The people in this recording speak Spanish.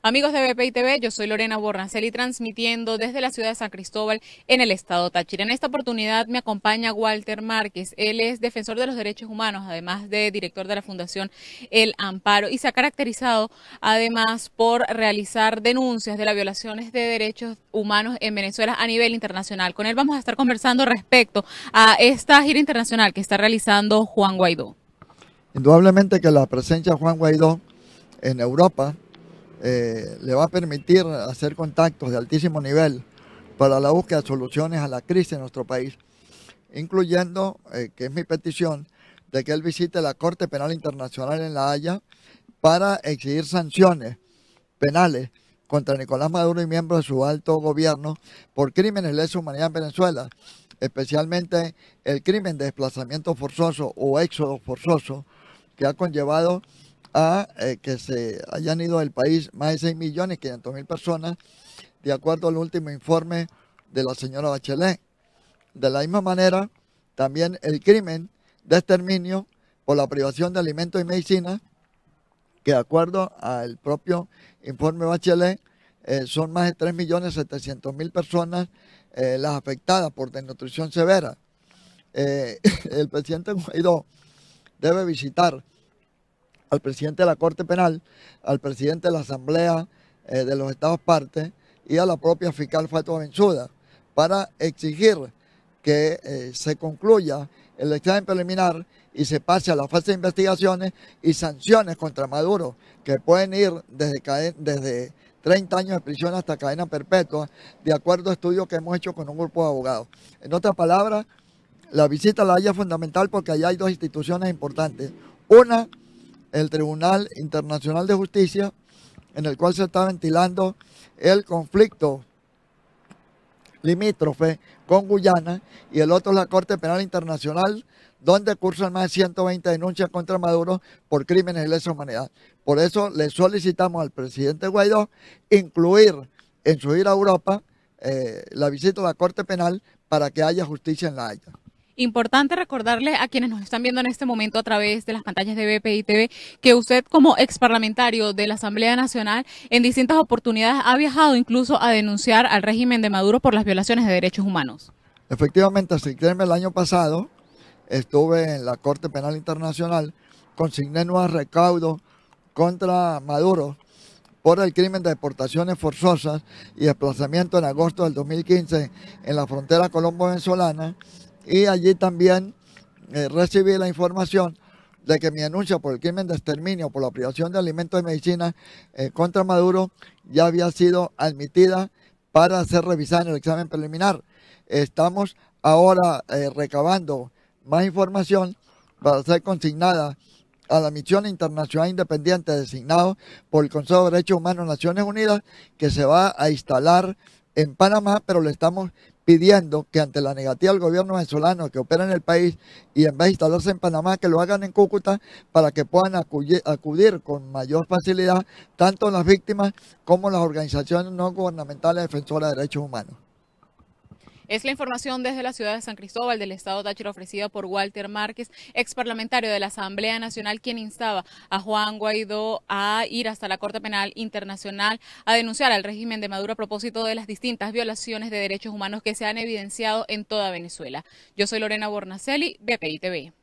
Amigos de BPI TV, yo soy Lorena Borranceli transmitiendo desde la ciudad de San Cristóbal en el estado Táchira. En esta oportunidad me acompaña Walter Márquez. Él es defensor de los derechos humanos, además de director de la Fundación El Amparo y se ha caracterizado además por realizar denuncias de las violaciones de derechos humanos en Venezuela a nivel internacional. Con él vamos a estar conversando respecto a esta gira internacional que está realizando Juan Guaidó. Indudablemente que la presencia de Juan Guaidó en Europa eh, le va a permitir hacer contactos de altísimo nivel para la búsqueda de soluciones a la crisis en nuestro país, incluyendo, eh, que es mi petición, de que él visite la Corte Penal Internacional en La Haya para exigir sanciones penales contra Nicolás Maduro y miembros de su alto gobierno por crímenes de lesa humanidad en Venezuela, especialmente el crimen de desplazamiento forzoso o éxodo forzoso que ha conllevado a eh, que se hayan ido del país más de 6 millones 500 personas, de acuerdo al último informe de la señora Bachelet. De la misma manera, también el crimen de exterminio por la privación de alimentos y medicinas que de acuerdo al propio informe Bachelet, eh, son más de 3.700.000 personas eh, las afectadas por desnutrición severa. el presidente Guaidó debe visitar al presidente de la Corte Penal, al presidente de la Asamblea eh, de los Estados Partes y a la propia fiscal Fatua Benzuda para exigir que eh, se concluya el examen preliminar y se pase a la fase de investigaciones y sanciones contra Maduro, que pueden ir desde, desde 30 años de prisión hasta cadena perpetua, de acuerdo a estudios que hemos hecho con un grupo de abogados. En otras palabras, la visita a la Haya es fundamental porque allá hay dos instituciones importantes. Una, el Tribunal Internacional de Justicia, en el cual se está ventilando el conflicto limítrofe con Guyana, y el otro es la Corte Penal Internacional, donde cursan más de 120 denuncias contra Maduro por crímenes de lesa humanidad. Por eso le solicitamos al presidente Guaidó incluir en su ir a Europa eh, la visita a la Corte Penal para que haya justicia en La Haya. Importante recordarle a quienes nos están viendo en este momento a través de las pantallas de BPI TV que usted como ex parlamentario de la Asamblea Nacional en distintas oportunidades ha viajado incluso a denunciar al régimen de Maduro por las violaciones de derechos humanos. Efectivamente, así el el año pasado estuve en la Corte Penal Internacional, consigné nuevos recaudos contra Maduro por el crimen de deportaciones forzosas y desplazamiento en agosto del 2015 en la frontera colombo-venezolana y allí también eh, recibí la información de que mi anuncio por el crimen de exterminio, por la privación de alimentos y medicina eh, contra Maduro, ya había sido admitida para ser revisada en el examen preliminar. Estamos ahora eh, recabando más información para ser consignada a la misión internacional independiente designado por el Consejo de Derechos Humanos de Naciones Unidas, que se va a instalar en Panamá, pero le estamos pidiendo que ante la negativa del gobierno venezolano que opera en el país y en vez de instalarse en Panamá, que lo hagan en Cúcuta para que puedan acudir, acudir con mayor facilidad tanto las víctimas como las organizaciones no gubernamentales defensoras de derechos humanos. Es la información desde la ciudad de San Cristóbal del Estado Táchira ofrecida por Walter Márquez, ex parlamentario de la Asamblea Nacional, quien instaba a Juan Guaidó a ir hasta la Corte Penal Internacional a denunciar al régimen de Maduro a propósito de las distintas violaciones de derechos humanos que se han evidenciado en toda Venezuela. Yo soy Lorena Bornacelli, de TV.